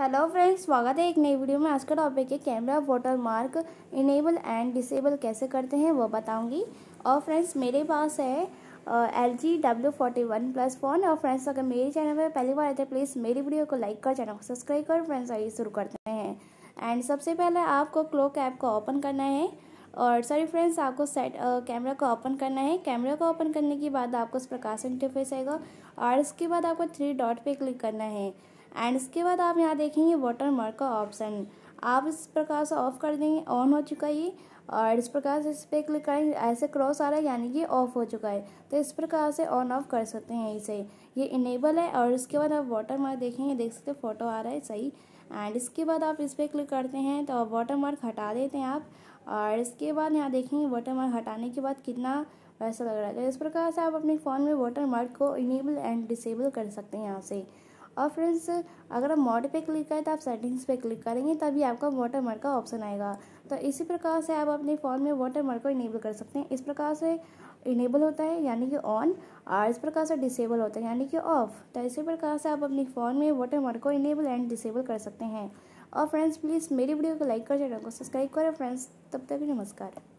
hello friends स्वागत है एक नई वीडियो में आज का टॉपिक है camera water mark enable and disable कैसे करते हैं वो बताऊंगी और फ्रेंड्स मेरे पास है L G W forty one plus phone और फ्रेंड्स अगर मेरे चैनल पर पहली बार आए थे तो प्लीज़ मेरी वीडियो को लाइक कर चैनल को सब्सक्राइब कर फ्रेंड्स आइए शुरू करते हैं एंड सबसे पहले आपको क्लोक ऐप को ओपन करना है और सॉरी फ्रेंड्स आपको सेट कैमरा को ओपन करना है कैमरा को ओपन करने के बाद आपको इस प्रकार से इंटरफेस आएगा और इसके बाद आपको थ्री डॉट पे क्लिक करना है एंड इसके बाद आप यहाँ देखेंगे वाटर मार्क का ऑप्शन आप इस प्रकार से ऑफ कर देंगे ऑन हो चुका है ये और इस प्रकार से इस पर क्लिक करेंगे ऐसे क्रॉस आ रहा है यानी कि ऑफ हो चुका है तो इस प्रकार से ऑन ऑफ कर सकते हैं इसे ये इनेबल है और इसके बाद आप वाटर मार्क देखेंगे देख सकते फोटो आ रहा है सही एंड इसके बाद आप इस पर क्लिक करते हैं तो वाटर मार्क हटा देते हैं आप और इसके बाद यहाँ देखेंगे वाटर मार्क हटाने के बाद कितना वैसा लग रहा है तो इस प्रकार से आप अपने फ़ोन में वाटर मार्क को इनेबल एंड डिसेबल कर सकते हैं यहाँ से और फ्रेंड्स अगर आप मोड पे क्लिक करें तो आप सेटिंग्स पे क्लिक करेंगे तभी आपका वाटर मार्क का ऑप्शन आएगा तो इसी प्रकार से आप अपने फ़ोन में वाटर मार्क को इनेबल कर सकते हैं इस प्रकार से इनेबल होता है यानी कि ऑन और इस प्रकार से डिसेबल होता है यानी कि ऑफ तो इसी प्रकार से आप अपने फ़ोन में वाटर मार्क को इनेबल एंड डिसेबल कर सकते हैं और फ्रेंड्स प्लीज़ मेरी वीडियो को लाइक कर चैनल को सब्सक्राइब करें फ्रेंड्स तब तक नमस्कार